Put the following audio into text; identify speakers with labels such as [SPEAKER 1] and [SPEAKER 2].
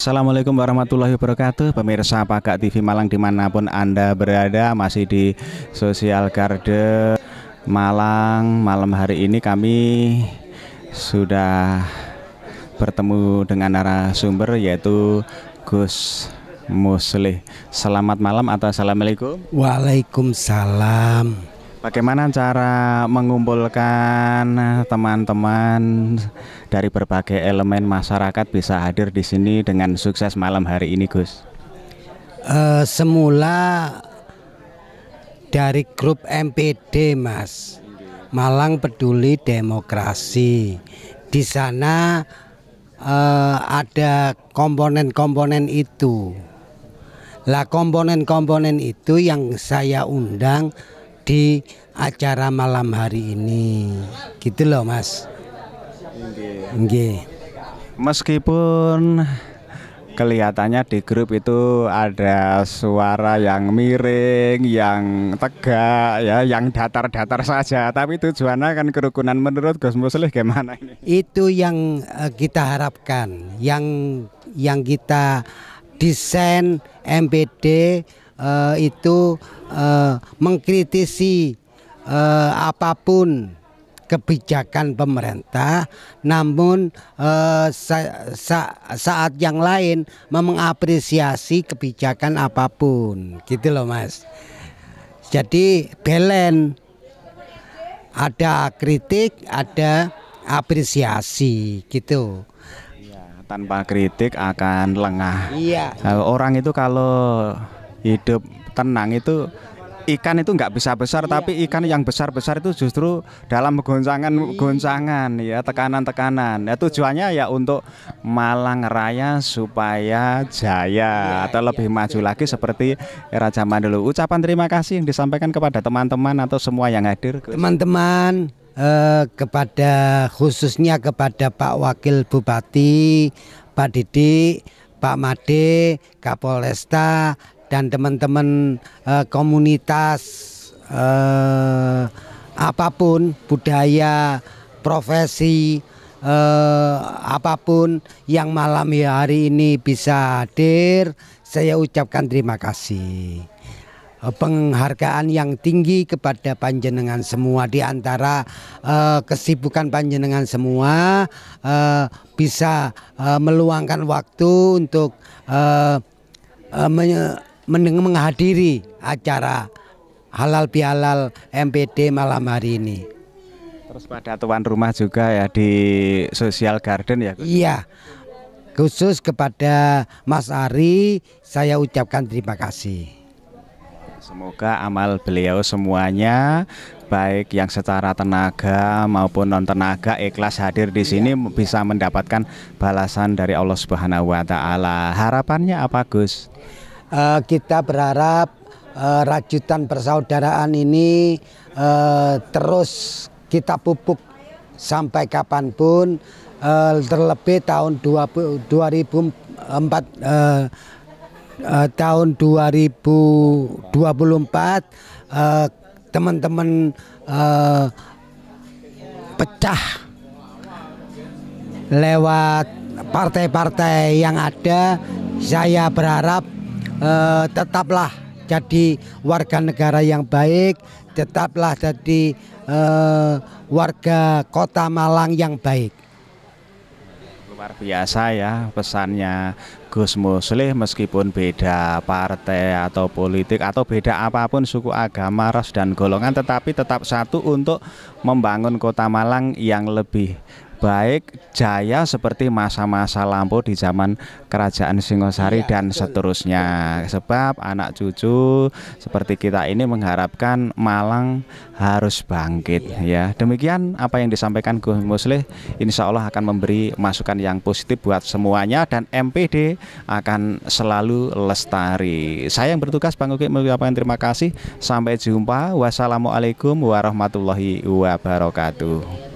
[SPEAKER 1] Assalamualaikum warahmatullahi wabarakatuh Pemirsa Pakak TV Malang dimanapun Anda berada Masih di Sosial Garde Malang Malam hari ini kami sudah bertemu dengan narasumber yaitu Gus Muslih Selamat malam atau Assalamualaikum Waalaikumsalam Bagaimana cara mengumpulkan teman-teman dari berbagai elemen masyarakat bisa hadir di sini dengan sukses malam hari ini, Gus?
[SPEAKER 2] Uh, semula dari grup MPD, Mas. Malang Peduli Demokrasi. Di sana uh, ada komponen-komponen itu. Lah komponen-komponen itu yang saya undang di acara malam hari ini. Gitu loh, Mas. Nggih. Meskipun
[SPEAKER 1] kelihatannya di grup itu ada suara yang miring, yang tegak, ya, yang datar-datar saja. Tapi tujuannya kan kerukunan menurut Gus Muslih gimana ini?
[SPEAKER 2] Itu yang eh, kita harapkan, yang yang kita desain MPD uh, itu uh, mengkritisi uh, apapun kebijakan pemerintah, namun uh, sa sa saat yang lain mengapresiasi kebijakan apapun, gitu loh mas. Jadi belen, ada kritik, ada apresiasi, gitu.
[SPEAKER 1] Iya, tanpa kritik akan lengah. Iya. orang itu kalau hidup tenang itu ikan itu nggak bisa besar iya, tapi ikan iya. yang besar besar itu justru dalam goncangan iya. goncangan ya tekanan tekanan ya tujuannya ya untuk Malang Raya supaya jaya iya, atau iya, lebih maju lagi seperti era zaman dulu ucapan terima kasih yang disampaikan kepada teman-teman atau semua yang hadir
[SPEAKER 2] teman-teman eh, kepada khususnya kepada Pak Wakil Bupati Pak Didi Pak Made Kapolresta dan teman-teman uh, komunitas uh, apapun budaya profesi uh, apapun yang malam ya hari ini bisa hadir, saya ucapkan terima kasih. Penghargaan yang tinggi kepada panjenengan semua di antara uh, kesibukan panjenengan semua uh, bisa uh, meluangkan waktu untuk uh, uh, menghadiri acara halal bihalal MPD malam hari ini.
[SPEAKER 1] Terus pada tuan rumah juga ya di Social Garden ya?
[SPEAKER 2] Iya, khusus kepada Mas Ari saya ucapkan terima kasih.
[SPEAKER 1] Semoga amal beliau semuanya baik yang secara tenaga maupun non tenaga ikhlas hadir di iya. sini ya. bisa mendapatkan balasan dari Allah Subhanahu wa taala.
[SPEAKER 2] Harapannya apa Gus? uh, kita berharap uh, rajutan persaudaraan ini uh, terus kita pupuk sampai kapanpun uh, terlebih tahun 20, 2004 uh, uh, tahun 2024 teman teman-teman uh, pecah lewat partai-partai yang ada saya berharap eh, tetaplah jadi warga negara yang baik, tetaplah jadi eh, warga kota Malang yang baik.
[SPEAKER 1] Luar biasa ya pesannya Gus Muslih meskipun beda partai atau politik atau beda apapun suku agama, ras dan golongan tetapi tetap satu untuk membangun kota Malang yang lebih baik jaya seperti masa-masa lampau di zaman kerajaan Singosari ya, dan betul. seterusnya. Sebab anak cucu seperti kita ini mengharapkan Malang harus bangkit ya. ya. Demikian apa yang disampaikan Gus Muslih insya Allah akan memberi masukan yang positif buat semuanya dan MPD akan selalu lestari. Saya yang bertugas Bang Uki mengucapkan terima kasih. Sampai jumpa. Wassalamualaikum warahmatullahi wabarakatuh.